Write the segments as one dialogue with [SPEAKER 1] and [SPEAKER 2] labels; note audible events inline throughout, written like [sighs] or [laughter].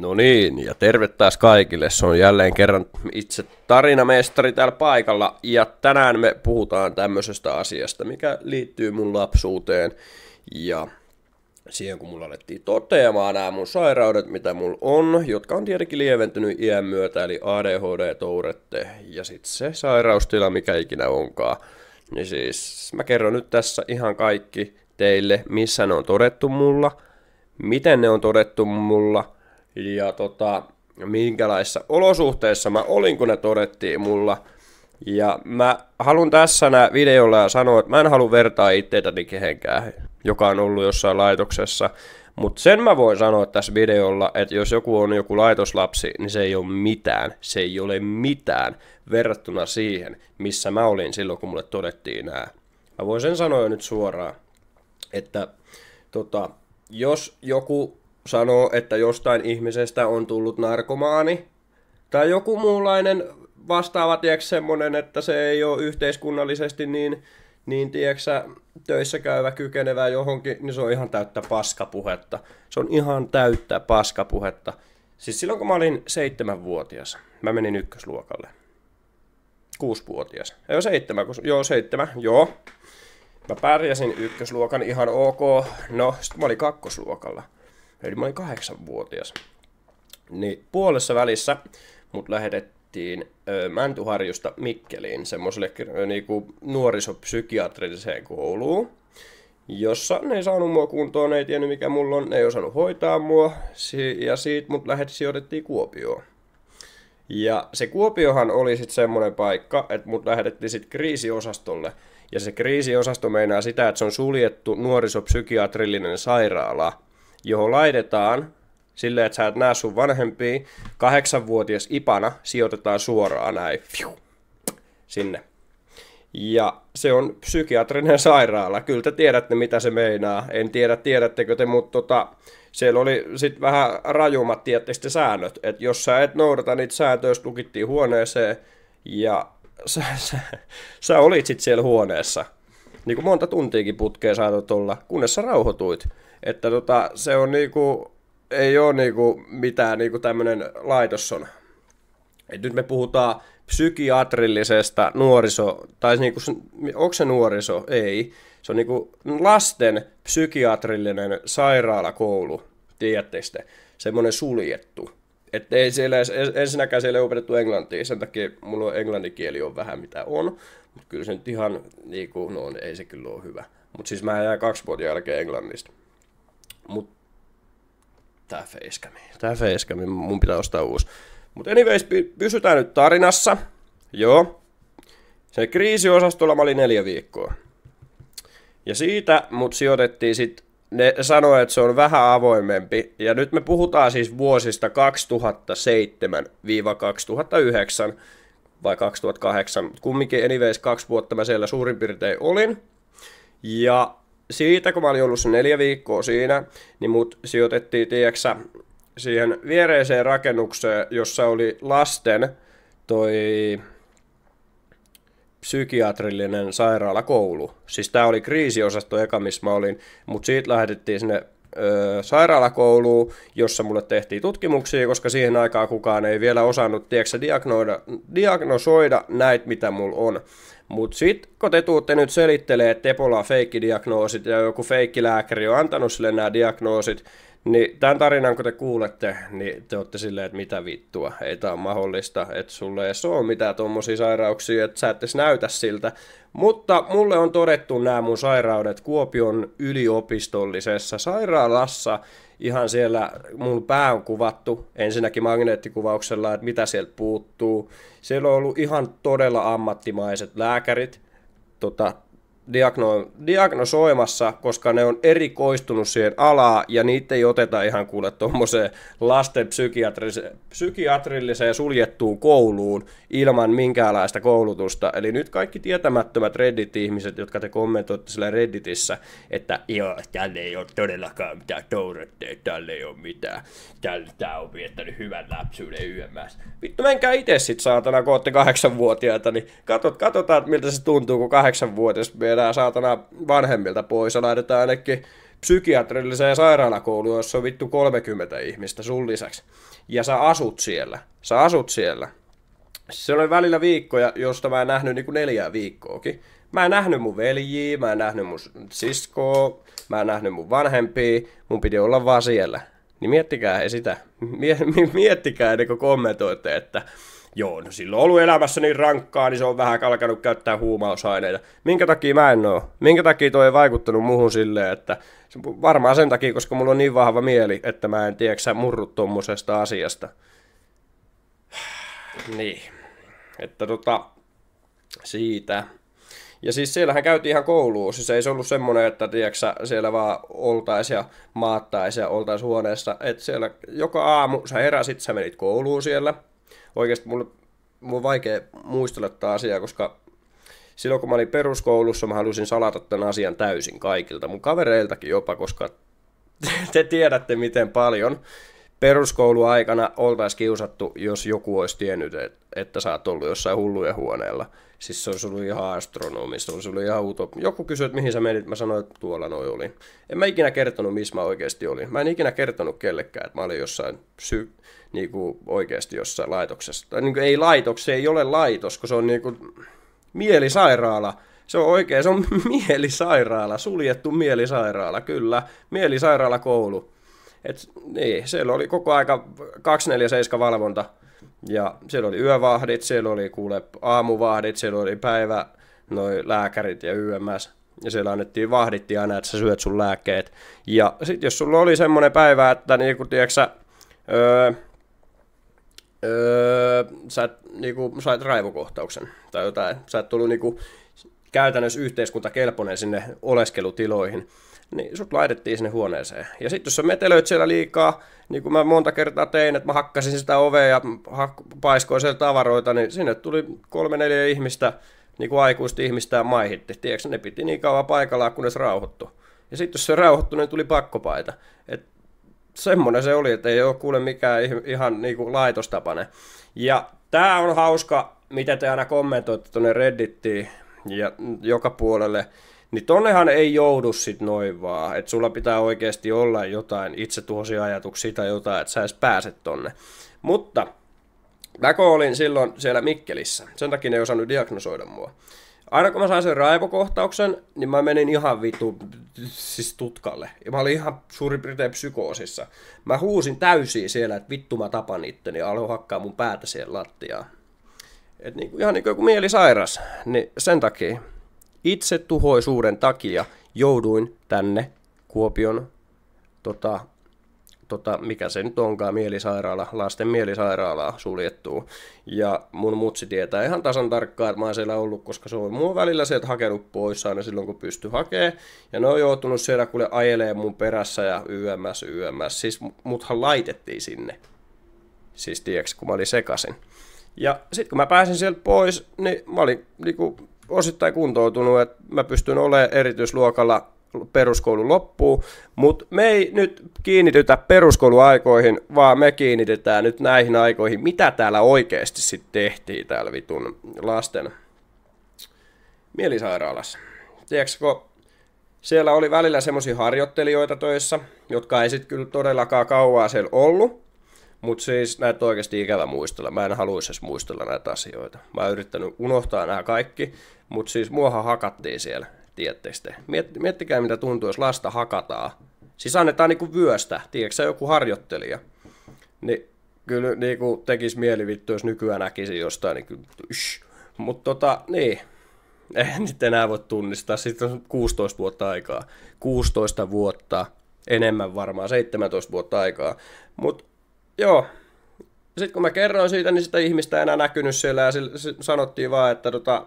[SPEAKER 1] No niin, ja tervetuloa kaikille. Se on jälleen kerran itse tarinamestari täällä paikalla. Ja tänään me puhutaan tämmöisestä asiasta, mikä liittyy mun lapsuuteen. Ja siihen, kun mulla alettiin toteamaan nämä mun sairaudet, mitä mulla on, jotka on tietenkin lieventynyt iän myötä, eli ADHD, tourette ja sitten se sairaustila, mikä ikinä onkaan. Niin siis mä kerron nyt tässä ihan kaikki teille, missä ne on todettu mulla, miten ne on todettu mulla – ja tota, minkälaisissa olosuhteissa mä olin, kun ne todettiin mulla. Ja mä haluan tässä nää videolla sanoa, että mä en halua vertaa itseäni kehenkään, joka on ollut jossain laitoksessa. Mutta sen mä voin sanoa tässä videolla, että jos joku on joku laitoslapsi, niin se ei ole mitään. Se ei ole mitään verrattuna siihen, missä mä olin silloin, kun mulle todettiin nämä. Mä voin sen sanoa jo nyt suoraan, että tota, jos joku sanoo, että jostain ihmisestä on tullut narkomaani tai joku muunlainen vastaava, tiedätkö, semmoinen, että se ei ole yhteiskunnallisesti niin, niin tiedätkö, töissä käyvä kykenevä johonkin, niin se on ihan täyttä paskapuhetta. Se on ihan täyttä paskapuhetta. Siis silloin kun mä olin seitsemänvuotias, mä menin ykkösluokalle. Kuusivuotias. Joo, seitsemän, kun, joo, seitsemän, joo. Mä pärjäsin ykkösluokan ihan ok. No, sitten mä olin kakkosluokalla eli mä olin kahdeksanvuotias. Niin puolessa välissä mut lähetettiin ö, Mäntyharjusta Mikkeliin semmoiselle niinku, nuorisopsykiatriseen kouluun, jossa ne ei saanut mua kuntoon, ne ei tiennyt mikä mulla on, ne ei osannut hoitaa mua, ja siitä mut lähet sijoitettiin Kuopioon. Ja se Kuopiohan oli sitten semmoinen paikka, että mut lähetettiin sitten kriisiosastolle. Ja se kriisiosasto meinaa sitä, että se on suljettu nuorisopsykiatrillinen sairaala, johon laitetaan sille, että sä et näe sun vanhempia, kahdeksanvuotias ipana sijoitetaan suoraan näin fiu, sinne. Ja se on psykiatrinen sairaala. Kyllä te tiedätte, mitä se meinaa. En tiedä, tiedättekö te, mutta tota, siellä oli sitten vähän rajummat tietysti säännöt. Että jos sä et noudata niitä sääntöjä, lukittiin huoneeseen ja [laughs] sä, sä, sä olit sitten siellä huoneessa. Niin kuin monta tuntiikin putkeen saatat olla, kunnes sä rauhoituit. Että tota, se on niinku, ei ole niinku mitään niinku tämmöinen laitos on. Et nyt me puhutaan psykiatrillisesta nuoriso, tai siis niinku, onko se nuoriso? Ei. Se on niinku lasten psykiatrillinen sairaalakoulu, tiedättekö te? Semmoinen suljettu. Että ei siellä, ensinnäkään siellä ei opetettu englantia, sen takia mulla englanninkieli on vähän mitä on. Mutta kyllä se nyt ihan, niinku, no ei se kyllä ole hyvä. Mutta siis mä jäin kaksi vuotta jälkeen Englannista. Mut tää facecami, tää facecami, mun pitää ostaa uusi. Mutta anyways, py- pysytään nyt tarinassa. Joo. Se kriisiosastolla mä olin neljä viikkoa. Ja siitä mut sijoitettiin sit, ne sanoi, että se on vähän avoimempi. Ja nyt me puhutaan siis vuosista 2007-2009 vai 2008. Kumminkin anyways kaksi vuotta mä siellä suurin piirtein olin. Ja siitä, kun mä olin ollut se neljä viikkoa siinä, niin mut sijoitettiin, tiedäksä, siihen viereiseen rakennukseen, jossa oli lasten toi psykiatrillinen sairaalakoulu. Siis tää oli kriisiosasto eka, missä mä olin, mut siitä lähetettiin sinne ö, sairaalakouluun, jossa mulle tehtiin tutkimuksia, koska siihen aikaan kukaan ei vielä osannut, tiedätkö, diagnoida, diagnosoida näitä, mitä mulla on. Mutta sitten kun te tuutte nyt selittelee, että Ebola on feikkidiagnoosit ja joku feikkilääkäri on antanut sille nämä diagnoosit, niin tämän tarinan, kun te kuulette, niin te olette silleen, että mitä vittua, ei tämä ole mahdollista, että sulle ei ole mitään tuommoisia sairauksia, että sä et näytä siltä. Mutta mulle on todettu nämä mun sairaudet Kuopion yliopistollisessa sairaalassa, ihan siellä mun pää on kuvattu ensinnäkin magneettikuvauksella, että mitä sieltä puuttuu. Siellä on ollut ihan todella ammattimaiset lääkärit, tota, diagno- diagnosoimassa, koska ne on erikoistunut siihen alaa ja niitä ei oteta ihan kuule tuommoiseen lasten psykiatrilliseen suljettuun kouluun ilman minkäänlaista koulutusta. Eli nyt kaikki tietämättömät Reddit-ihmiset, jotka te kommentoitte sillä Redditissä, että joo, tälle ei ole todellakaan mitään touretteja, tälle ei ole mitään, tälle tää on viettänyt hyvän lapsuuden yömässä. Vittu menkää itse sit saatana, kun ootte kahdeksanvuotiaita, niin katot, katsotaan, miltä se tuntuu, kun kahdeksanvuotias viedään saatana vanhemmilta pois ja laitetaan ainakin psykiatrilliseen sairaalakouluun, jossa on vittu 30 ihmistä sun lisäksi. Ja sä asut siellä. Sä asut siellä. Se oli välillä viikkoja, josta mä en nähnyt niin kuin neljää viikkoakin. Mä en nähnyt mun veljiä, mä en nähnyt mun siskoa, mä en nähnyt mun vanhempia, mun piti olla vaan siellä. Niin miettikää he sitä. [laughs] Miettikää ennen niin kuin kommentoitte, että Joo, no silloin on ollut elämässä niin rankkaa, niin se on vähän kalkanut käyttää huumausaineita. Minkä takia mä en oo? Minkä takia toi ei vaikuttanut muhun silleen, että varmaan sen takia, koska mulla on niin vahva mieli, että mä en tiedä murru tuommoisesta asiasta. [sighs] niin. Että tota, siitä. Ja siis siellähän käytiin ihan kouluun. Siis ei se ollut semmoinen, että tiedätkö, siellä vaan oltaisi ja maattaisi ja oltaisi huoneessa. Että siellä joka aamu sä heräsit, sä menit kouluun siellä – oikeasti mun, mun on vaikea muistella tätä asiaa, koska silloin kun mä olin peruskoulussa, mä halusin salata tämän asian täysin kaikilta, mun kavereiltakin jopa, koska te tiedätte miten paljon peruskouluaikana oltaisiin kiusattu, jos joku olisi tiennyt, että sä oot ollut jossain hullujen huoneella. Siis se olisi ollut ihan astronomi, se olisi ollut ihan utop. Joku kysyi, että mihin sä menit, mä sanoin, että tuolla noin oli. En mä ikinä kertonut, missä mä oikeasti olin. Mä en ikinä kertonut kellekään, että mä olin jossain sy- niin kuin oikeasti jossain laitoksessa. Tai niin kuin, ei laitos, se ei ole laitos, kun se on niin kuin mielisairaala. Se on oikein, se on [laughs] mielisairaala, suljettu mielisairaala, kyllä. Mielisairaala koulu et, niin, siellä oli koko aika 247 valvonta. Ja siellä oli yövahdit, siellä oli kuule aamuvahdit, siellä oli päivä noi lääkärit ja YMS. Ja siellä annettiin, vahditti aina, että sä syöt sun lääkkeet. Ja sit jos sulla oli semmonen päivä, että niinku, tiiäksä, öö, öö, sä et, niinku, sait raivokohtauksen tai jotain, sä et tullut niinku, käytännössä yhteiskuntakelpoinen sinne oleskelutiloihin, niin sut laitettiin sinne huoneeseen. Ja sitten jos sä metelöit siellä liikaa, niin kuin mä monta kertaa tein, että mä hakkasin sitä ovea ja paiskoin sieltä tavaroita, niin sinne tuli kolme neljä ihmistä, niin kuin aikuista ihmistä maihitti. Tiedätkö, ne piti niin kauan paikallaan, kunnes rauhoittu. Ja sitten jos se rauhoittui, niin tuli pakkopaita. Et semmoinen se oli, että ei ole kuule mikään ihan niin kuin laitostapane. Ja tämä on hauska, mitä te aina kommentoitte tuonne Reddittiin ja joka puolelle niin tonnehan ei joudu sit noin vaan, että sulla pitää oikeasti olla jotain itse tuhosia ajatuksia tai jotain, että sä edes pääset tonne. Mutta mä olin silloin siellä Mikkelissä, sen takia ne ei osannut diagnosoida mua. Aina kun mä sain sen raivokohtauksen, niin mä menin ihan vitu siis tutkalle. Ja mä olin ihan suurin piirtein psykoosissa. Mä huusin täysin siellä, että vittu mä tapan itteni ja aloin hakkaa mun päätä siihen lattiaan. Et niinku, ihan niin kuin joku mielisairas, niin sen takia itse tuhoisuuden takia jouduin tänne Kuopion, tota, tota, mikä se nyt onkaan, mielisairaala, lasten mielisairaalaa suljettuu. Ja mun mutsi tietää ihan tasan tarkkaan, että mä oon siellä ollut, koska se on muun välillä se, että hakenut pois aina silloin, kun pysty hakee. Ja ne on joutunut siellä kuule ajelee mun perässä ja yms, yms. Siis muthan laitettiin sinne. Siis tieks, kun mä olin sekasin. Ja sitten kun mä pääsin sieltä pois, niin mä olin niinku, osittain kuntoutunut, että mä pystyn olemaan erityisluokalla peruskoulu loppuu, mutta me ei nyt kiinnitytä peruskouluaikoihin, vaan me kiinnitetään nyt näihin aikoihin, mitä täällä oikeasti sitten tehtiin täällä vitun lasten mielisairaalassa. Tiedätkö, siellä oli välillä semmoisia harjoittelijoita töissä, jotka ei sitten kyllä todellakaan kauaa siellä ollut, mutta siis näitä on oikeasti ikävä muistella. Mä en haluaisi edes muistella näitä asioita. Mä oon yrittänyt unohtaa nämä kaikki, mutta siis muohan hakattiin siellä, tiettekö te. Miet, miettikää, mitä tuntuu, jos lasta hakataan. Siis annetaan niinku vyöstä, tiedätkö joku harjoittelija. Niin kyllä niinku tekisi mieli vittu, jos nykyään näkisi jostain, niin kyllä, Mutta tota, niin, Ei nyt enää voi tunnistaa, sitten on 16 vuotta aikaa. 16 vuotta, enemmän varmaan, 17 vuotta aikaa. Mutta joo, sitten kun mä kerroin siitä, niin sitä ihmistä ei enää näkynyt siellä ja sille, se, sanottiin vaan, että tota,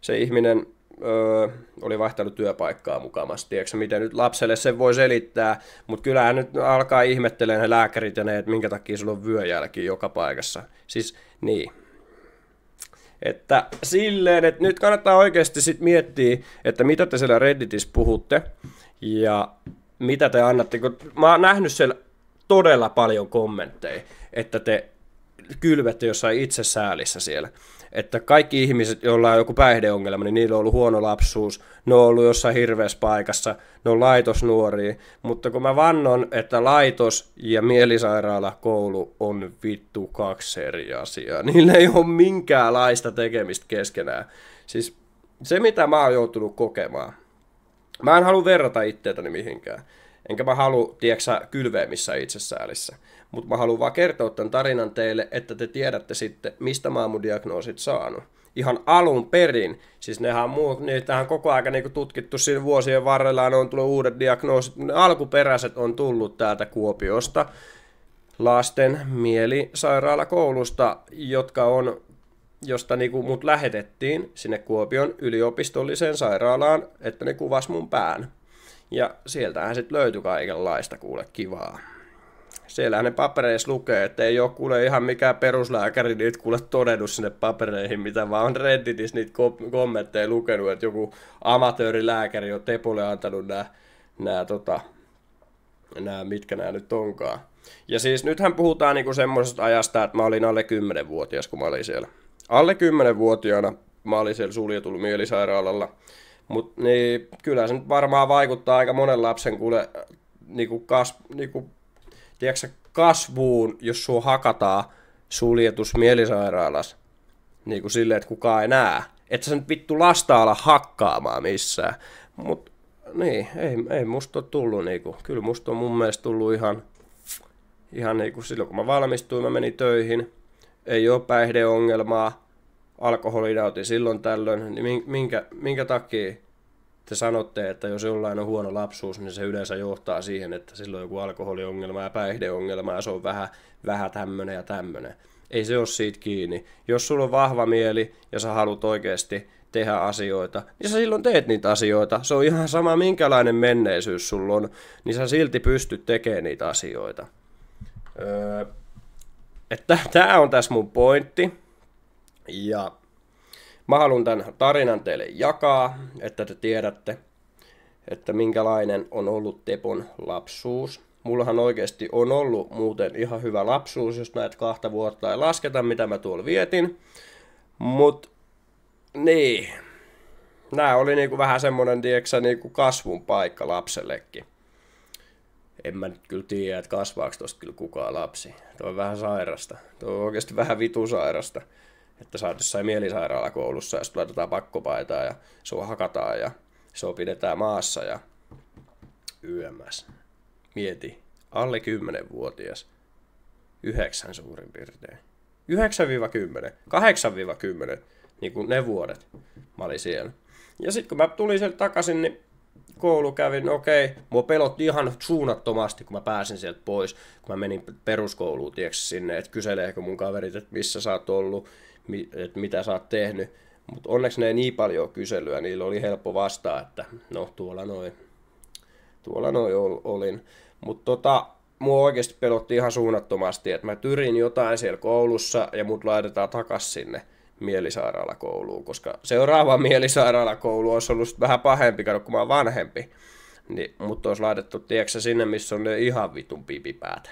[SPEAKER 1] se ihminen öö, oli vaihtanut työpaikkaa mukamassa, tiedätkö, miten nyt lapselle sen voi selittää, mutta kyllähän nyt alkaa ihmettelemään ne lääkärit ja ne, että minkä takia sulla on vyöjälki joka paikassa. Siis niin. Että silleen, että nyt kannattaa oikeasti sitten miettiä, että mitä te siellä Redditissä puhutte ja mitä te annatte, kun mä oon nähnyt siellä todella paljon kommentteja, että te kylvette jossain itse säälissä siellä. Että kaikki ihmiset, joilla on joku päihdeongelma, niin niillä on ollut huono lapsuus, ne on ollut jossain hirveässä paikassa, ne on laitosnuoria, mutta kun mä vannon, että laitos ja mielisairaala koulu on vittu kaksi eri asiaa, [laughs] niillä ei ole minkäänlaista tekemistä keskenään. Siis se, mitä mä oon joutunut kokemaan, mä en halua verrata itteetäni mihinkään, Enkä mä halua, tieksä, kylveä missä itsesäälissä. Mutta mä haluan vaan kertoa tämän tarinan teille, että te tiedätte sitten, mistä mä oon mun diagnoosit saanut. Ihan alun perin. Siis nehän muu, niitähän koko ajan niin tutkittu siinä vuosien varrella, ne on tullut uudet diagnoosit. Ne alkuperäiset on tullut täältä Kuopiosta lasten mielisairaalakoulusta, jotka on josta niinku mut lähetettiin sinne Kuopion yliopistolliseen sairaalaan, että ne kuvas mun pään. Ja sieltähän sitten löytyi kaikenlaista kuule kivaa. Siellähän ne papereissa lukee, että ei ole kuule ihan mikään peruslääkäri niitä kuule todennut sinne papereihin, mitä vaan on Redditissä niitä kommentteja lukenut, että joku amatöörilääkäri on Tepolle antanut nämä, nämä, tota, nämä, mitkä nämä nyt onkaan. Ja siis nythän puhutaan niinku semmoisesta ajasta, että mä olin alle 10-vuotias, kun mä olin siellä. Alle 10-vuotiaana mä olin siellä suljetulla mielisairaalalla. Mutta niin, kyllä se nyt varmaan vaikuttaa aika monen lapsen kuule, niinku kas, niinku, tiiäksä, kasvuun, jos sua hakataan suljetus mielisairaalassa. Niin kuin silleen, että kukaan ei näe. että sä nyt vittu lasta ala hakkaamaan missään. Mut niin, ei, ei musta ole tullut niinku. Kyllä musta on mun mielestä tullut ihan, ihan niinku silloin kun mä valmistuin, mä menin töihin. Ei ole päihdeongelmaa alkoholidautin silloin tällöin, niin minkä, minkä takia te sanotte, että jos jollain on huono lapsuus, niin se yleensä johtaa siihen, että silloin on joku alkoholiongelma ja päihdeongelma ja se on vähän, vähän tämmöinen ja tämmöinen. Ei se ole siitä kiinni. Jos sulla on vahva mieli ja sä haluat oikeasti tehdä asioita, niin sä silloin teet niitä asioita. Se on ihan sama, minkälainen menneisyys sulla on, niin sä silti pystyt tekemään niitä asioita. Öö, että tämä on tässä mun pointti. Ja mä haluan tämän tarinan teille jakaa, että te tiedätte, että minkälainen on ollut Tepon lapsuus. Mullahan oikeasti on ollut muuten ihan hyvä lapsuus, jos näitä kahta vuotta ei lasketa, mitä mä tuolla vietin. Mut niin, nämä oli niinku vähän semmonen, tieksä, niinku kasvun paikka lapsellekin. En mä nyt kyllä tiedä, että kasvaako tosta kyllä kukaan lapsi. Tuo on vähän sairasta. Tuo on oikeasti vähän vitusairasta. sairasta että sä oot jossain mielisairaalakoulussa ja sitten laitetaan pakkopaitaa ja sua hakataan ja sua pidetään maassa ja yömässä. Mieti, alle 10-vuotias, 9 suurin piirtein. 9-10, 8-10, niin kuin ne vuodet mä olin siellä. Ja sitten kun mä tulin sieltä takaisin, niin koulu kävin, no okei, okay. mua pelotti ihan suunnattomasti, kun mä pääsin sieltä pois, kun mä menin peruskouluun, tiedätkö, sinne, että kyseleekö mun kaverit, että missä sä oot ollut, että mitä sä oot tehnyt. Mutta onneksi ne ei niin paljon kyselyä, niillä oli helppo vastaa, että no tuolla noin, tuolla noin ol, olin. Mutta tota, mua oikeasti pelotti ihan suunnattomasti, että mä tyrin jotain siellä koulussa ja mut laitetaan takas sinne mielisairaalakouluun, koska seuraava [laughs] mielisairaalakoulu olisi ollut vähän pahempi, kato, kun mä oon vanhempi. Niin, mutta olisi laitettu, tiedätkö sinne, missä on ne ihan vitun pipipäät.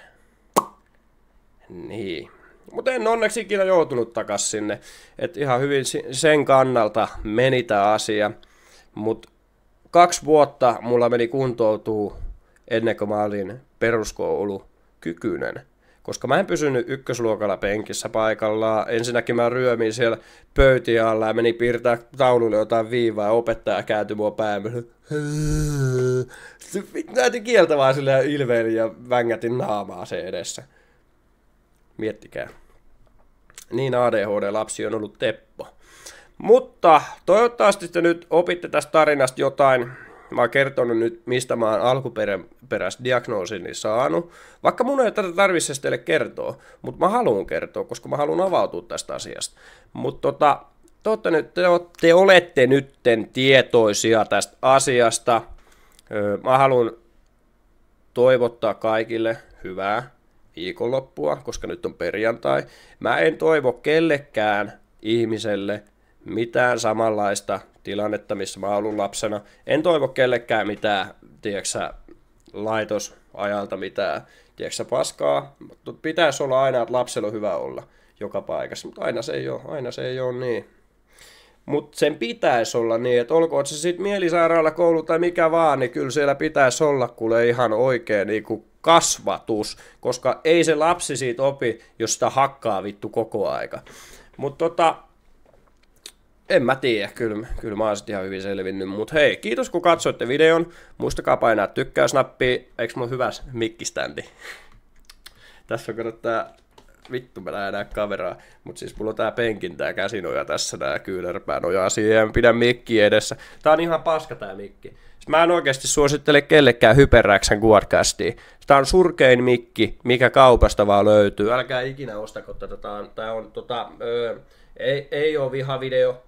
[SPEAKER 1] Niin. Mutta en onneksi ikinä joutunut takas sinne. Et ihan hyvin sen kannalta meni tämä asia. Mutta kaksi vuotta mulla meni kuntoutuu ennen kuin mä olin kykyinen. Koska mä en pysynyt ykkösluokalla penkissä paikallaan. Ensinnäkin mä ryömin siellä pöytiä alla ja menin piirtää taululle jotain viivaa ja opettaja kääntyi mua päälle. Näytin kieltä vaan silleen ilveilin ja vängätin naamaa se edessä. Miettikää. Niin ADHD-lapsi on ollut Teppo. Mutta toivottavasti te nyt opitte tästä tarinasta jotain. Mä oon kertonut nyt, mistä mä oon diagnoosini niin saanut. Vaikka mun ei tätä tarvitse teille kertoa, mutta mä haluan kertoa, koska mä haluan avautua tästä asiasta. Mutta tota, te, olette nyt, te, te olette nytten tietoisia tästä asiasta. Mä haluan toivottaa kaikille hyvää viikonloppua, koska nyt on perjantai. Mä en toivo kellekään ihmiselle mitään samanlaista tilannetta, missä mä oon ollut lapsena. En toivo kellekään mitään, tiedäksä, laitosajalta mitään, tiedätkö paskaa. Mutta pitäisi olla aina, että lapsella on hyvä olla joka paikassa, mutta aina se ei ole, aina se ei ole niin. Mutta sen pitäisi olla niin, että olkoon se sitten mielisairaala, koulu tai mikä vaan, niin kyllä siellä pitäisi olla kuule ihan oikein niin kuin kasvatus, koska ei se lapsi siitä opi, jos sitä hakkaa vittu koko aika. Mutta tota, en mä tiedä, kyllä, kyllä mä oon ihan hyvin selvinnyt, mutta hei, kiitos kun katsoitte videon, muistakaa painaa tykkäysnappia, eikö mun hyvä mikkiständi? [laughs] Tässä on kato tää vittu mä näen kameraa. Mut siis mulla on tää penkin tää käsinoja tässä, nää kyynärpää nojaa siihen, mä pidän mikki edessä. Tää on ihan paska tää mikki. mä en oikeasti suosittele kellekään hyperräksän Guardcastia. Tää on surkein mikki, mikä kaupasta vaan löytyy. Älkää ikinä ostako tätä, tää on, tää on tota, öö, ei, ei oo vihavideo,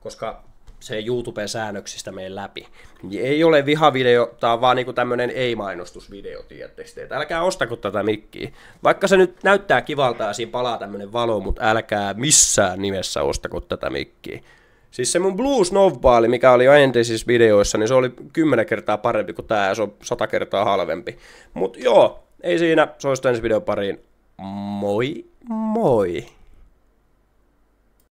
[SPEAKER 1] koska se YouTube-säännöksistä meidän läpi. Niin ei ole vihavideo, tämä on vaan niinku tämmöinen ei-mainostusvideo, tiedättekö te. Älkää ostako tätä mikkiä. Vaikka se nyt näyttää kivalta ja siinä palaa tämmöinen valo, mutta älkää missään nimessä ostako tätä mikkiä. Siis se mun Blue Snowballi, mikä oli jo entisissä videoissa, niin se oli 10 kertaa parempi kuin tämä ja se on 100 kertaa halvempi. Mut joo, ei siinä, se olisi ensi videon pariin. Moi moi!